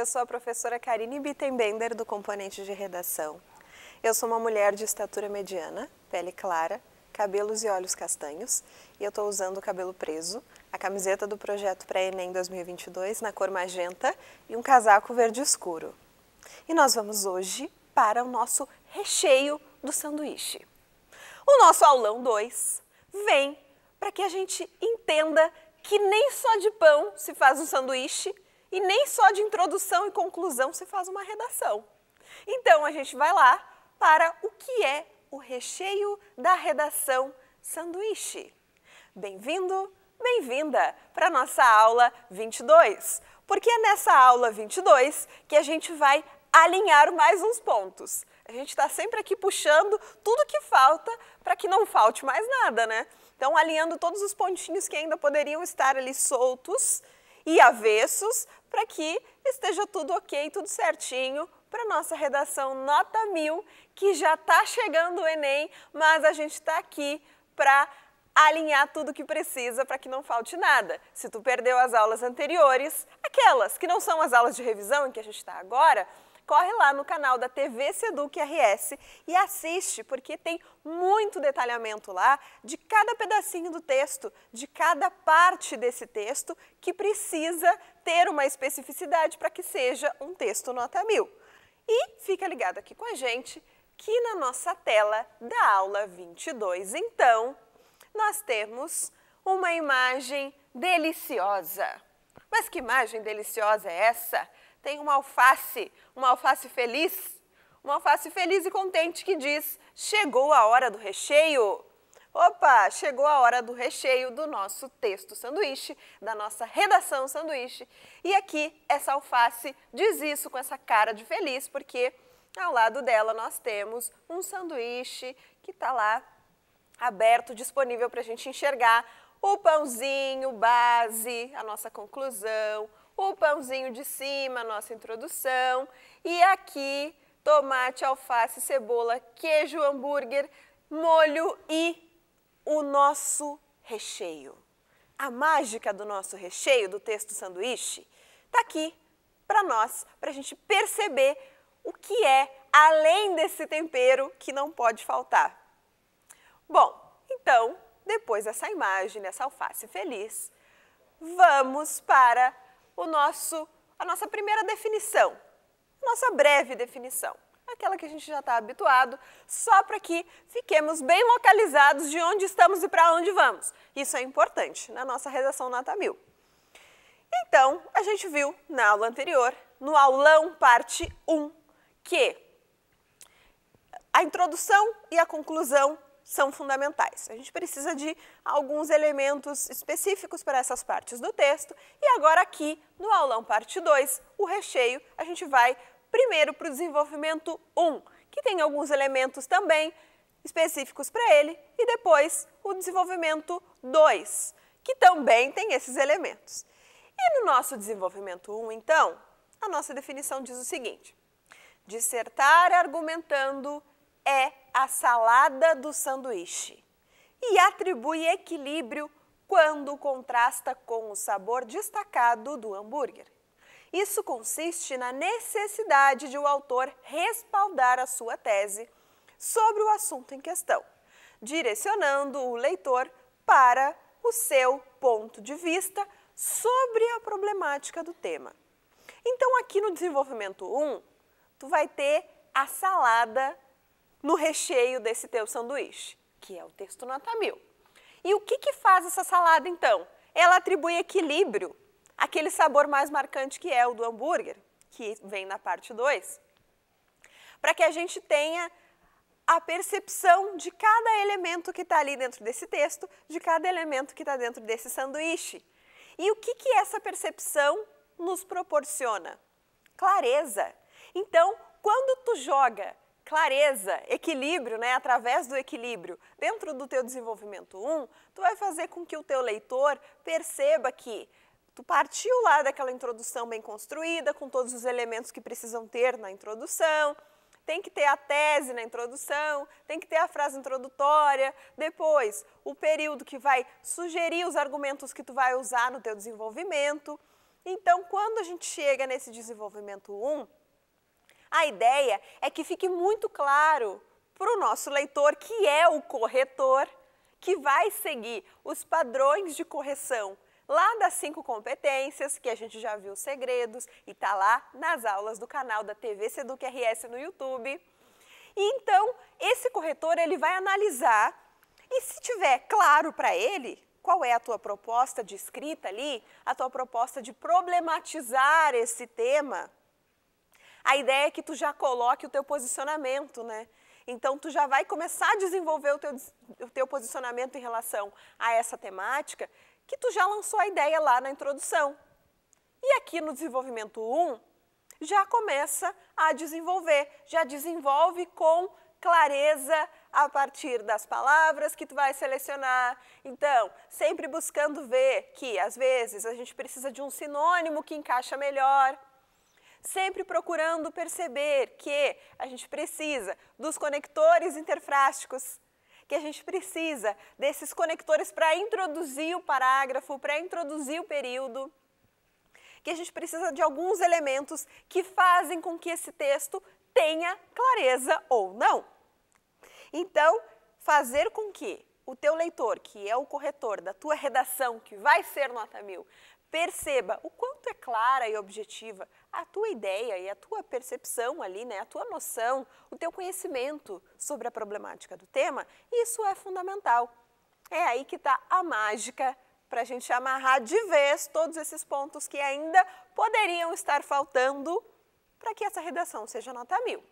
eu sou a professora Karine Bittenbender, do componente de redação. Eu sou uma mulher de estatura mediana, pele clara, cabelos e olhos castanhos, e eu estou usando o cabelo preso, a camiseta do projeto pré-ENEM 2022 na cor magenta e um casaco verde escuro. E nós vamos hoje para o nosso recheio do sanduíche. O nosso aulão 2 vem para que a gente entenda que nem só de pão se faz um sanduíche, e nem só de introdução e conclusão se faz uma redação. Então a gente vai lá para o que é o recheio da redação sanduíche. Bem-vindo, bem-vinda para nossa aula 22, porque é nessa aula 22 que a gente vai alinhar mais uns pontos. A gente está sempre aqui puxando tudo que falta para que não falte mais nada, né? Então, alinhando todos os pontinhos que ainda poderiam estar ali soltos e avessos para que esteja tudo ok, tudo certinho para nossa redação nota mil, que já está chegando o Enem, mas a gente está aqui para alinhar tudo que precisa para que não falte nada. Se tu perdeu as aulas anteriores, aquelas que não são as aulas de revisão em que a gente está agora, corre lá no canal da TV Seduc RS e assiste, porque tem muito detalhamento lá de cada pedacinho do texto, de cada parte desse texto que precisa ter uma especificidade para que seja um texto nota mil. E fica ligado aqui com a gente que na nossa tela da aula 22, então, nós temos uma imagem deliciosa. Mas que imagem deliciosa é essa? tem uma alface, uma alface feliz, uma alface feliz e contente que diz: chegou a hora do recheio. Opa, chegou a hora do recheio do nosso texto sanduíche, da nossa redação sanduíche. E aqui essa alface diz isso com essa cara de feliz, porque ao lado dela nós temos um sanduíche que está lá aberto, disponível para a gente enxergar o pãozinho, base, a nossa conclusão, o pãozinho de cima, nossa introdução, e aqui tomate, alface, cebola, queijo, hambúrguer, molho e o nosso recheio. A mágica do nosso recheio, do texto sanduíche, está aqui para nós, para a gente perceber o que é além desse tempero que não pode faltar. Bom, então, depois dessa imagem, dessa alface feliz, vamos para o nosso, a nossa primeira definição, nossa breve definição, aquela que a gente já está habituado, só para que fiquemos bem localizados de onde estamos e para onde vamos. Isso é importante na nossa redação Nota 1000. Então, a gente viu na aula anterior, no aulão parte 1, que a introdução e a conclusão são fundamentais. A gente precisa de alguns elementos específicos para essas partes do texto. E agora, aqui no aulão parte 2, o recheio, a gente vai primeiro para o desenvolvimento 1, um, que tem alguns elementos também específicos para ele, e depois o desenvolvimento 2, que também tem esses elementos. E no nosso desenvolvimento 1, um, então, a nossa definição diz o seguinte: dissertar argumentando é a salada do sanduíche e atribui equilíbrio quando contrasta com o sabor destacado do hambúrguer. Isso consiste na necessidade de o autor respaldar a sua tese sobre o assunto em questão, direcionando o leitor para o seu ponto de vista sobre a problemática do tema. Então, aqui no desenvolvimento 1, tu vai ter a salada no recheio desse teu sanduíche, que é o texto nota mil. E o que, que faz essa salada então? Ela atribui equilíbrio àquele sabor mais marcante que é o do hambúrguer, que vem na parte 2, para que a gente tenha a percepção de cada elemento que está ali dentro desse texto, de cada elemento que está dentro desse sanduíche. E o que, que essa percepção nos proporciona? Clareza. Então, quando tu joga clareza, equilíbrio, né? Através do equilíbrio dentro do teu desenvolvimento 1, tu vai fazer com que o teu leitor perceba que tu partiu lá daquela introdução bem construída, com todos os elementos que precisam ter na introdução, tem que ter a tese na introdução, tem que ter a frase introdutória, depois o período que vai sugerir os argumentos que tu vai usar no teu desenvolvimento. Então, quando a gente chega nesse desenvolvimento 1, a ideia é que fique muito claro para o nosso leitor que é o corretor que vai seguir os padrões de correção lá das cinco competências, que a gente já viu os segredos, e tá lá nas aulas do canal da TV Seduc RS no YouTube. E então, esse corretor, ele vai analisar e se tiver claro para ele qual é a tua proposta de escrita ali, a tua proposta de problematizar esse tema, a ideia é que tu já coloque o teu posicionamento, né? Então, tu já vai começar a desenvolver o teu, o teu posicionamento em relação a essa temática, que tu já lançou a ideia lá na introdução. E aqui no desenvolvimento 1, já começa a desenvolver, já desenvolve com clareza a partir das palavras que tu vai selecionar. Então, sempre buscando ver que, às vezes, a gente precisa de um sinônimo que encaixa melhor sempre procurando perceber que a gente precisa dos conectores interfrásticos, que a gente precisa desses conectores para introduzir o parágrafo, para introduzir o período, que a gente precisa de alguns elementos que fazem com que esse texto tenha clareza ou não. Então, fazer com que o teu leitor, que é o corretor da tua redação, que vai ser nota mil, perceba o quanto é clara e objetiva a tua ideia e a tua percepção ali, né, a tua noção, o teu conhecimento sobre a problemática do tema, isso é fundamental. É aí que está a mágica para a gente amarrar de vez todos esses pontos que ainda poderiam estar faltando para que essa redação seja nota mil.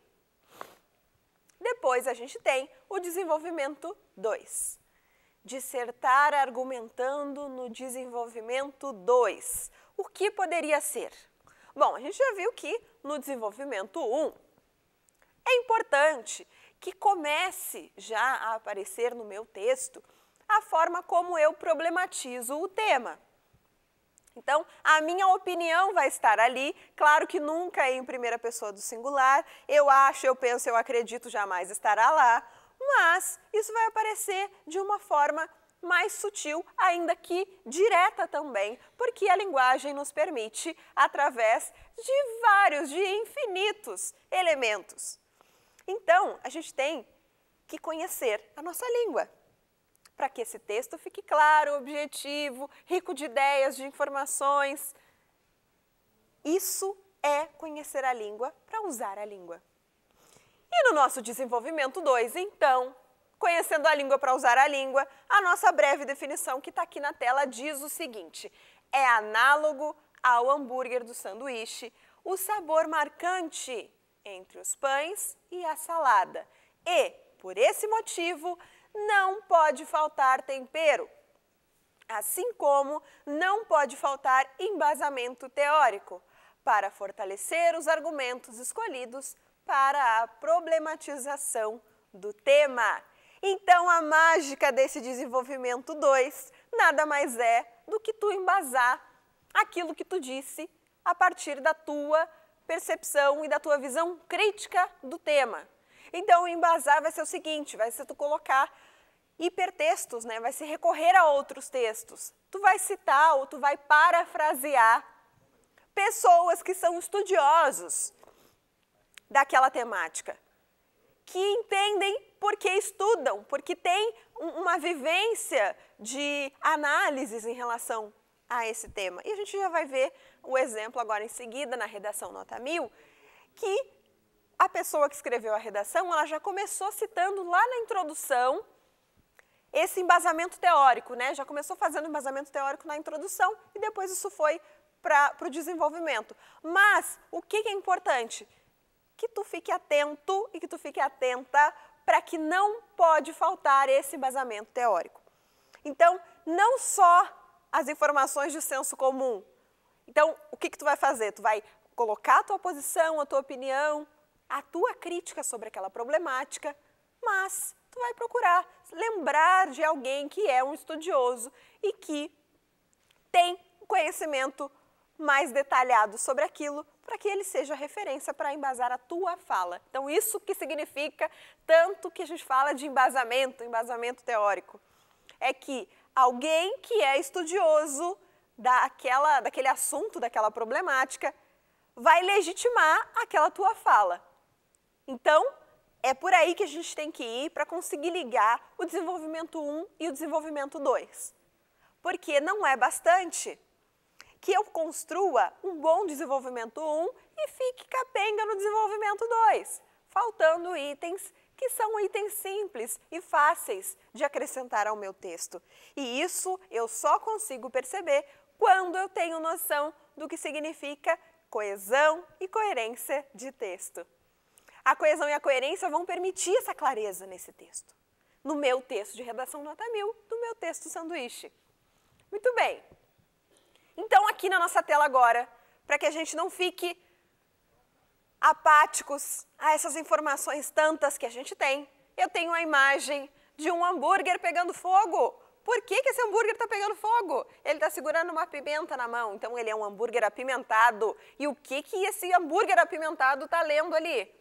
Depois a gente tem o desenvolvimento 2. Dissertar argumentando no desenvolvimento 2. O que poderia ser? Bom, a gente já viu que no desenvolvimento 1 é importante que comece já a aparecer no meu texto a forma como eu problematizo o tema. Então, a minha opinião vai estar ali, claro que nunca é em primeira pessoa do singular, eu acho, eu penso, eu acredito, jamais estará lá, mas isso vai aparecer de uma forma mais sutil, ainda que direta também, porque a linguagem nos permite através de vários, de infinitos elementos. Então, a gente tem que conhecer a nossa língua para que esse texto fique claro, objetivo, rico de ideias, de informações. Isso é conhecer a língua para usar a língua. E no nosso desenvolvimento 2, então, Conhecendo a língua para usar a língua, a nossa breve definição que está aqui na tela diz o seguinte: é análogo ao hambúrguer do sanduíche, o sabor marcante entre os pães e a salada. E, por esse motivo, não pode faltar tempero, assim como não pode faltar embasamento teórico para fortalecer os argumentos escolhidos para a problematização do tema. Então a mágica desse desenvolvimento 2 nada mais é do que tu embasar aquilo que tu disse a partir da tua percepção e da tua visão crítica do tema. Então embasar vai ser o seguinte, vai ser tu colocar hipertextos, né? Vai se recorrer a outros textos. Tu vai citar ou tu vai parafrasear pessoas que são estudiosos daquela temática, que entendem porque estudam, porque têm uma vivência de análises em relação a esse tema. E a gente já vai ver o exemplo agora em seguida na redação nota 1000, que a pessoa que escreveu a redação, ela já começou citando lá na introdução esse embasamento teórico, né? Já começou fazendo embasamento teórico na introdução e depois isso foi para o desenvolvimento. Mas o que, que é importante? Que tu fique atento e que tu fique atenta para que não pode faltar esse embasamento teórico. Então, não só as informações de senso comum. Então, o que, que tu vai fazer? Tu vai colocar a tua posição, a tua opinião, a tua crítica sobre aquela problemática, mas tu vai procurar lembrar de alguém que é um estudioso e que tem conhecimento mais detalhado sobre aquilo para que ele seja referência para embasar a tua fala. Então, isso que significa tanto que a gente fala de embasamento, embasamento teórico, é que alguém que é estudioso daquela, daquele assunto, daquela problemática, vai legitimar aquela tua fala. Então, é por aí que a gente tem que ir para conseguir ligar o desenvolvimento 1 e o desenvolvimento 2. Porque não é bastante que eu construa um bom desenvolvimento 1 e fique capenga no desenvolvimento 2, faltando itens que são itens simples e fáceis de acrescentar ao meu texto. E isso eu só consigo perceber quando eu tenho noção do que significa coesão e coerência de texto. A coesão e a coerência vão permitir essa clareza nesse texto. No meu texto de redação nota mil, no meu texto sanduíche. Muito bem, então aqui na nossa tela agora, para que a gente não fique apáticos a essas informações tantas que a gente tem. Eu tenho a imagem de um hambúrguer pegando fogo. Por que, que esse hambúrguer está pegando fogo? Ele está segurando uma pimenta na mão, então ele é um hambúrguer apimentado. E o que, que esse hambúrguer apimentado está lendo ali?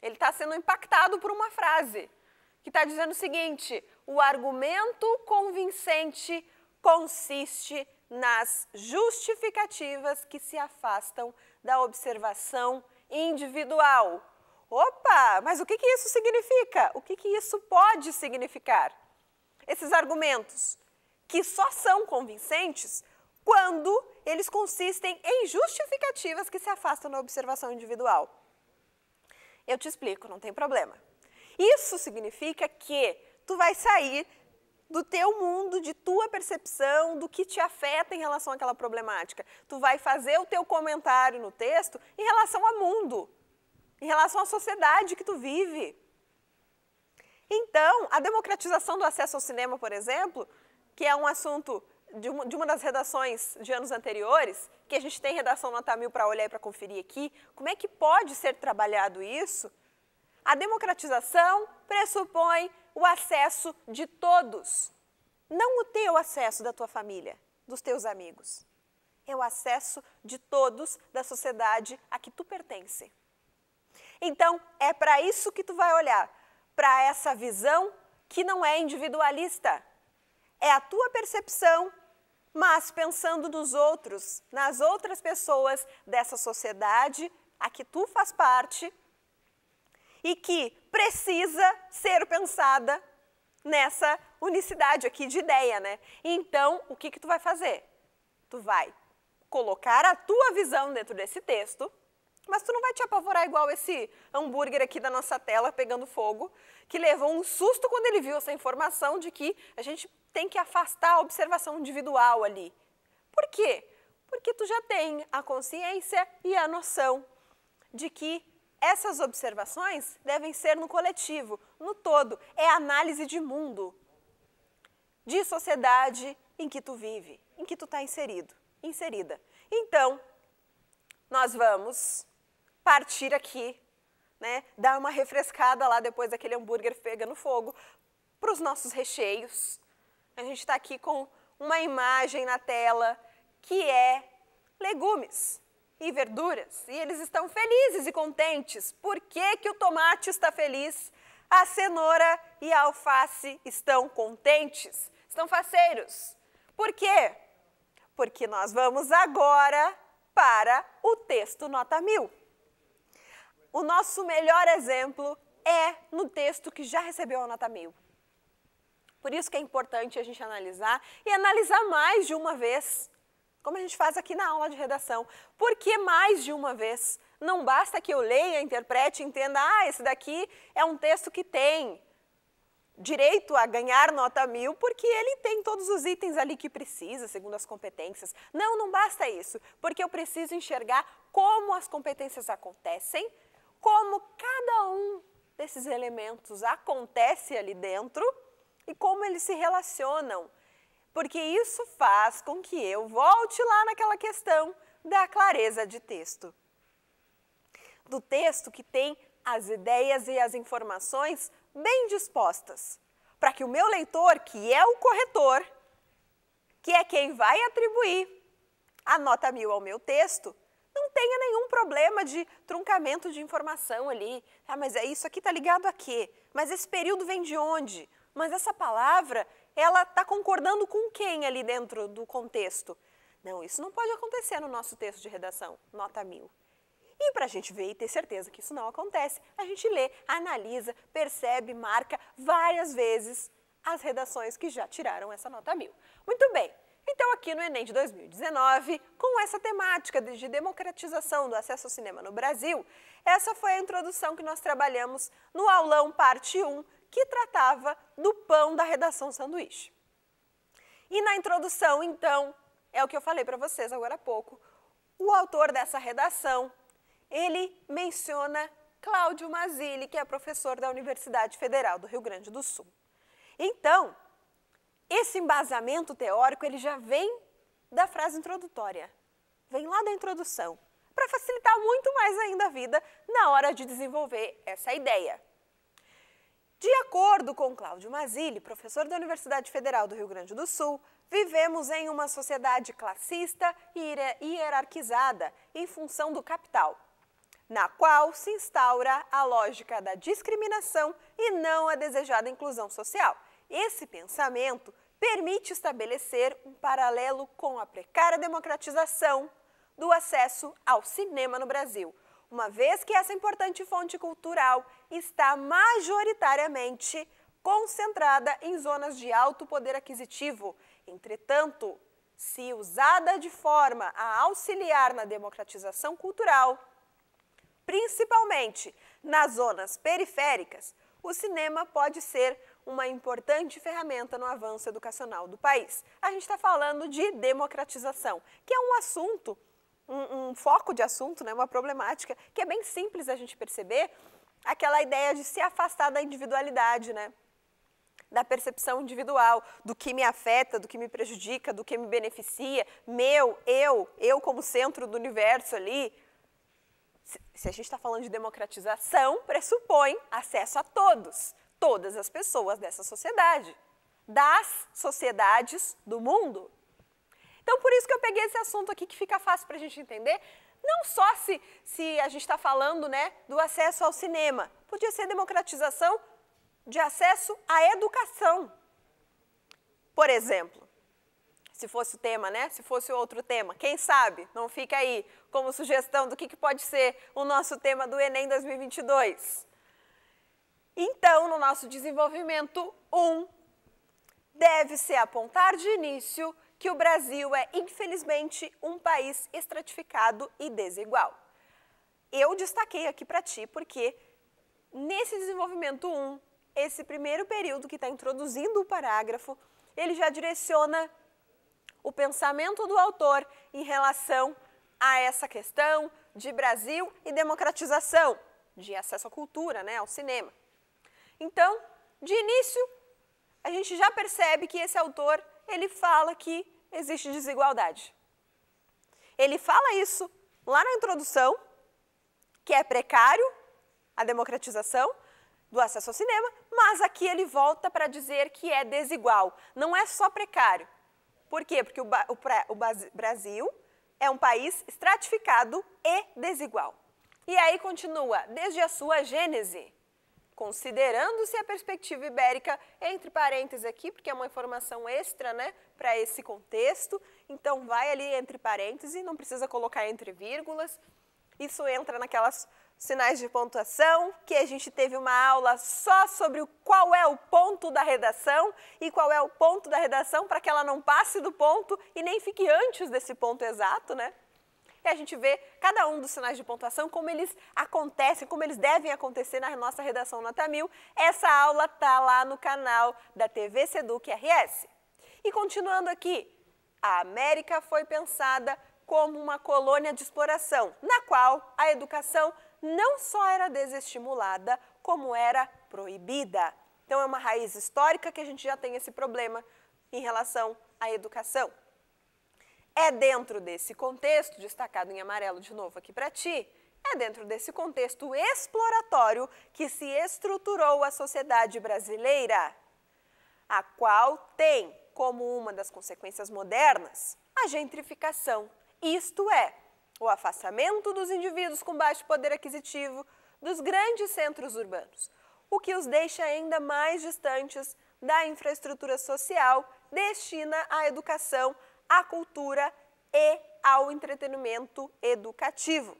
Ele está sendo impactado por uma frase que está dizendo o seguinte: o argumento convincente consiste nas justificativas que se afastam da observação individual. Opa, mas o que, que isso significa? O que, que isso pode significar? Esses argumentos que só são convincentes quando eles consistem em justificativas que se afastam da observação individual. Eu te explico, não tem problema. Isso significa que tu vai sair do teu mundo, de tua percepção, do que te afeta em relação àquela problemática. Tu vai fazer o teu comentário no texto em relação ao mundo, em relação à sociedade que tu vive. Então, a democratização do acesso ao cinema, por exemplo, que é um assunto de uma, das redações de anos anteriores, que a gente tem redação nota mil para olhar e para conferir aqui, como é que pode ser trabalhado isso? A democratização pressupõe o acesso de todos, não o teu acesso da tua família, dos teus amigos. É o acesso de todos da sociedade a que tu pertence. Então, é para isso que tu vai olhar, para essa visão que não é individualista. É a tua percepção, mas pensando nos outros, nas outras pessoas dessa sociedade a que tu faz parte e que precisa ser pensada nessa unicidade aqui de ideia, né? Então, o que que tu vai fazer? Tu vai colocar a tua visão dentro desse texto, mas tu não vai te apavorar igual esse hambúrguer aqui da nossa tela pegando fogo, que levou um susto quando ele viu essa informação de que a gente tem que afastar a observação individual ali. Por quê? Porque tu já tem a consciência e a noção de que essas observações devem ser no coletivo, no todo. É análise de mundo, de sociedade em que tu vive, em que tu está inserido, inserida. Então, nós vamos partir aqui, né, dar uma refrescada lá depois daquele hambúrguer pega no fogo, para os nossos recheios. A gente está aqui com uma imagem na tela que é legumes e verduras. E eles estão felizes e contentes. Por que, que o tomate está feliz? A cenoura e a alface estão contentes, estão faceiros. Por quê? Porque nós vamos agora para o texto nota mil. O nosso melhor exemplo é no texto que já recebeu a nota mil. Por isso que é importante a gente analisar e analisar mais de uma vez como a gente faz aqui na aula de redação. Por que mais de uma vez? Não basta que eu leia, interprete, entenda, ah, esse daqui é um texto que tem direito a ganhar nota mil porque ele tem todos os itens ali que precisa, segundo as competências. Não, não basta isso, porque eu preciso enxergar como as competências acontecem, como cada um desses elementos acontece ali dentro e como eles se relacionam porque isso faz com que eu volte lá naquela questão da clareza de texto. Do texto que tem as ideias e as informações bem dispostas, para que o meu leitor, que é o corretor, que é quem vai atribuir a nota mil ao meu texto, não tenha nenhum problema de truncamento de informação ali. Ah, mas é isso aqui está ligado a quê? Mas esse período vem de onde? Mas essa palavra ela está concordando com quem ali dentro do contexto? Não, isso não pode acontecer no nosso texto de redação, nota mil. E para a gente ver e ter certeza que isso não acontece, a gente lê, analisa, percebe, marca várias vezes as redações que já tiraram essa nota mil. Muito bem, então aqui no Enem de 2019, com essa temática de democratização do acesso ao cinema no Brasil, essa foi a introdução que nós trabalhamos no aulão parte 1 que tratava do pão da redação sanduíche. E na introdução, então, é o que eu falei para vocês agora há pouco, o autor dessa redação, ele menciona Cláudio Mazilli, que é professor da Universidade Federal do Rio Grande do Sul. Então, esse embasamento teórico, ele já vem da frase introdutória, vem lá da introdução, para facilitar muito mais ainda a vida na hora de desenvolver essa ideia. De acordo com Cláudio Mazilli, professor da Universidade Federal do Rio Grande do Sul, vivemos em uma sociedade classista e hierarquizada em função do capital, na qual se instaura a lógica da discriminação e não a desejada inclusão social. Esse pensamento permite estabelecer um paralelo com a precária democratização do acesso ao cinema no Brasil, uma vez que essa importante fonte cultural está majoritariamente concentrada em zonas de alto poder aquisitivo. Entretanto, se usada de forma a auxiliar na democratização cultural, principalmente nas zonas periféricas, o cinema pode ser uma importante ferramenta no avanço educacional do país. A gente está falando de democratização, que é um assunto um, um foco de assunto, né, uma problemática, que é bem simples a gente perceber, aquela ideia de se afastar da individualidade, né? da percepção individual, do que me afeta, do que me prejudica, do que me beneficia, meu, eu, eu como centro do universo ali. Se a gente está falando de democratização, pressupõe acesso a todos, todas as pessoas dessa sociedade, das sociedades do mundo. Então, por isso que eu peguei esse assunto aqui que fica fácil para a gente entender. Não só se, se a gente está falando né, do acesso ao cinema, podia ser democratização de acesso à educação. Por exemplo, se fosse o tema, né? Se fosse outro tema, quem sabe? Não fica aí como sugestão do que, que pode ser o nosso tema do Enem 2022. Então, no nosso desenvolvimento 1, um, deve-se apontar de início que o Brasil é, infelizmente, um país estratificado e desigual. Eu destaquei aqui para ti porque nesse desenvolvimento 1, esse primeiro período que está introduzindo o parágrafo, ele já direciona o pensamento do autor em relação a essa questão de Brasil e democratização, de acesso à cultura, né, ao cinema. Então, de início, a gente já percebe que esse autor ele fala que existe desigualdade. Ele fala isso lá na introdução, que é precário a democratização do acesso ao cinema, mas aqui ele volta para dizer que é desigual, não é só precário. Por quê? Porque o, o, o Brasil é um país estratificado e desigual. E aí continua, desde a sua gênese considerando-se a é perspectiva ibérica, entre parênteses aqui, porque é uma informação extra né, para esse contexto, então vai ali entre parênteses, não precisa colocar entre vírgulas, isso entra naquelas sinais de pontuação, que a gente teve uma aula só sobre qual é o ponto da redação e qual é o ponto da redação para que ela não passe do ponto e nem fique antes desse ponto exato, né? e a gente vê cada um dos sinais de pontuação, como eles acontecem, como eles devem acontecer na nossa redação Nota 1000. Essa aula tá lá no canal da TV Seduc RS. E continuando aqui, a América foi pensada como uma colônia de exploração, na qual a educação não só era desestimulada, como era proibida. Então é uma raiz histórica que a gente já tem esse problema em relação à educação. É dentro desse contexto, destacado em amarelo de novo aqui para ti, é dentro desse contexto exploratório que se estruturou a sociedade brasileira, a qual tem como uma das consequências modernas a gentrificação, isto é, o afastamento dos indivíduos com baixo poder aquisitivo dos grandes centros urbanos, o que os deixa ainda mais distantes da infraestrutura social, destina à educação, à cultura e ao entretenimento educativo.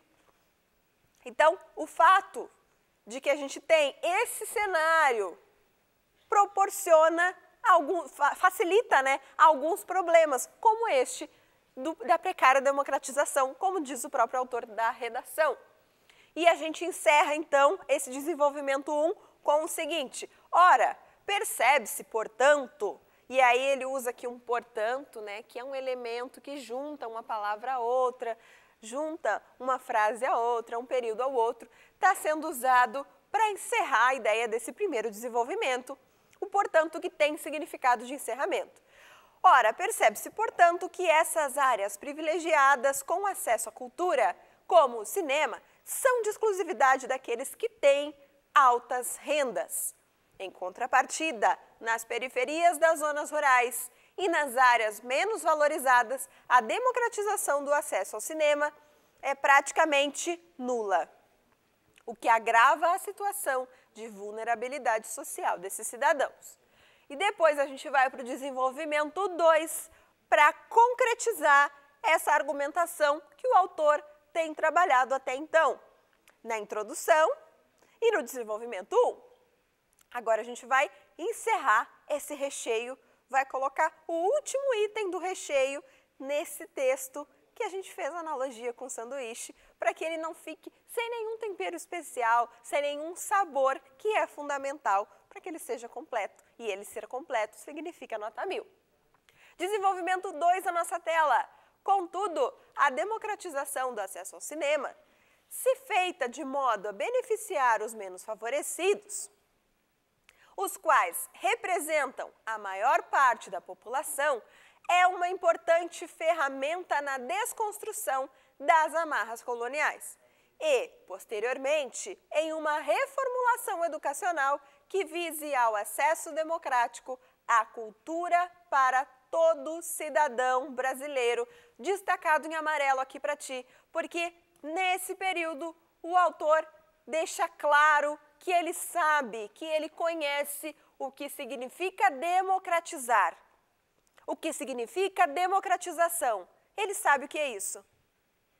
Então, o fato de que a gente tem esse cenário proporciona algum, facilita, né, alguns problemas, como este do, da precária democratização, como diz o próprio autor da redação. E a gente encerra então esse desenvolvimento 1 um com o seguinte: ora, percebe-se, portanto, e aí ele usa aqui um portanto, né, que é um elemento que junta uma palavra a outra, junta uma frase a outra, um período ao outro, está sendo usado para encerrar a ideia desse primeiro desenvolvimento, o portanto que tem significado de encerramento. Ora, percebe-se, portanto, que essas áreas privilegiadas com acesso à cultura, como o cinema, são de exclusividade daqueles que têm altas rendas. Em contrapartida, nas periferias das zonas rurais e nas áreas menos valorizadas, a democratização do acesso ao cinema é praticamente nula, o que agrava a situação de vulnerabilidade social desses cidadãos. E depois a gente vai para o desenvolvimento 2 para concretizar essa argumentação que o autor tem trabalhado até então, na introdução e no desenvolvimento 1. Um. Agora a gente vai encerrar esse recheio, vai colocar o último item do recheio nesse texto que a gente fez analogia com o sanduíche, para que ele não fique sem nenhum tempero especial, sem nenhum sabor, que é fundamental para que ele seja completo. E ele ser completo significa nota mil. Desenvolvimento 2 da nossa tela. Contudo, a democratização do acesso ao cinema, se feita de modo a beneficiar os menos favorecidos, os quais representam a maior parte da população, é uma importante ferramenta na desconstrução das amarras coloniais e, posteriormente, em uma reformulação educacional que vise ao acesso democrático à cultura para todo cidadão brasileiro, destacado em amarelo aqui para ti, porque nesse período o autor deixa claro que ele sabe, que ele conhece o que significa democratizar. O que significa democratização? Ele sabe o que é isso.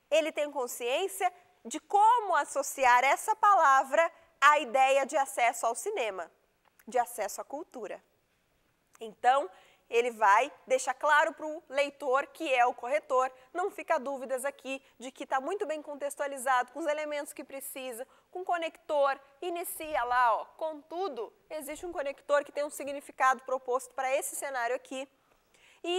Ele tem consciência de como associar essa palavra à ideia de acesso ao cinema, de acesso à cultura. Então, ele vai deixar claro para o leitor que é o corretor, não fica dúvidas aqui de que está muito bem contextualizado, com os elementos que precisa, com conector, inicia lá, ó, contudo, existe um conector que tem um significado proposto para esse cenário aqui. E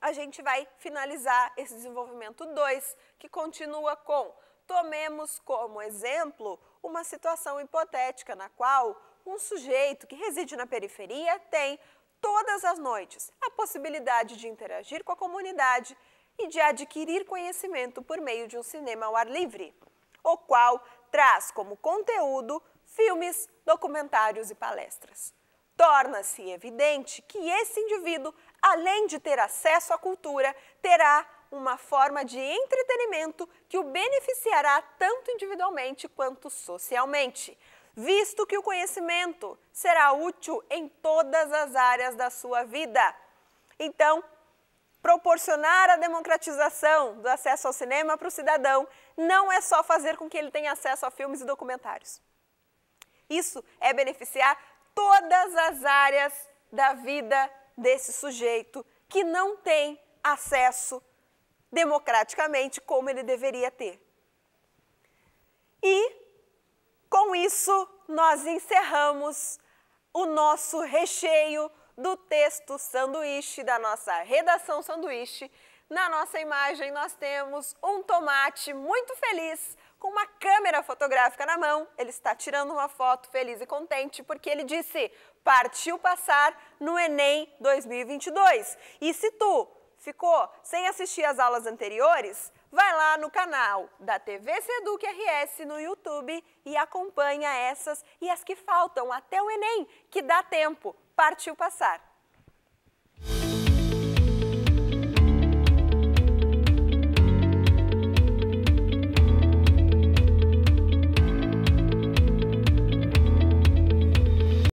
a gente vai finalizar esse desenvolvimento 2, que continua com tomemos como exemplo uma situação hipotética na qual um sujeito que reside na periferia tem todas as noites a possibilidade de interagir com a comunidade e de adquirir conhecimento por meio de um cinema ao ar livre, o qual traz como conteúdo filmes, documentários e palestras. Torna-se evidente que esse indivíduo, além de ter acesso à cultura, terá uma forma de entretenimento que o beneficiará tanto individualmente quanto socialmente, visto que o conhecimento será útil em todas as áreas da sua vida. Então, Proporcionar a democratização do acesso ao cinema para o cidadão não é só fazer com que ele tenha acesso a filmes e documentários. Isso é beneficiar todas as áreas da vida desse sujeito que não tem acesso democraticamente como ele deveria ter. E com isso nós encerramos o nosso recheio do texto sanduíche, da nossa redação sanduíche, na nossa imagem nós temos um tomate muito feliz com uma câmera fotográfica na mão. Ele está tirando uma foto feliz e contente porque ele disse: "Partiu passar no ENEM 2022". E se tu ficou sem assistir às aulas anteriores, vai lá no canal da TV Seduc RS no YouTube e acompanha essas e as que faltam até o ENEM, que dá tempo partiu passar.